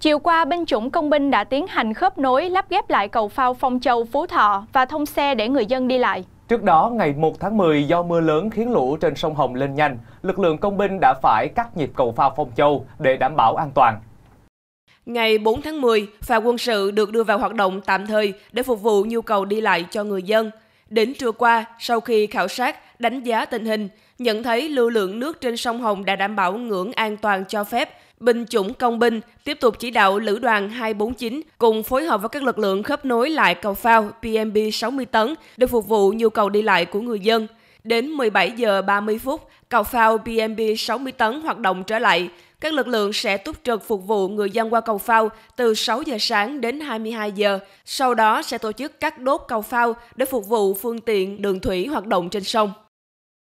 Chiều qua, binh chủng công binh đã tiến hành khớp nối lắp ghép lại cầu phao Phong Châu, Phú Thọ và thông xe để người dân đi lại. Trước đó, ngày 1 tháng 10, do mưa lớn khiến lũ trên sông Hồng lên nhanh, lực lượng công binh đã phải cắt nhịp cầu phao Phong Châu để đảm bảo an toàn. Ngày 4 tháng 10, phà quân sự được đưa vào hoạt động tạm thời để phục vụ nhu cầu đi lại cho người dân. Đến trưa qua, sau khi khảo sát, đánh giá tình hình, nhận thấy lưu lượng nước trên sông Hồng đã đảm bảo ngưỡng an toàn cho phép Binh chủng công binh tiếp tục chỉ đạo Lữ đoàn 249 cùng phối hợp với các lực lượng khớp nối lại cầu phao PMB 60 tấn để phục vụ nhu cầu đi lại của người dân. Đến 17 giờ 30 phút, cầu phao PMB 60 tấn hoạt động trở lại. Các lực lượng sẽ túc trực phục vụ người dân qua cầu phao từ 6 giờ sáng đến 22 giờ, sau đó sẽ tổ chức cắt đốt cầu phao để phục vụ phương tiện đường thủy hoạt động trên sông.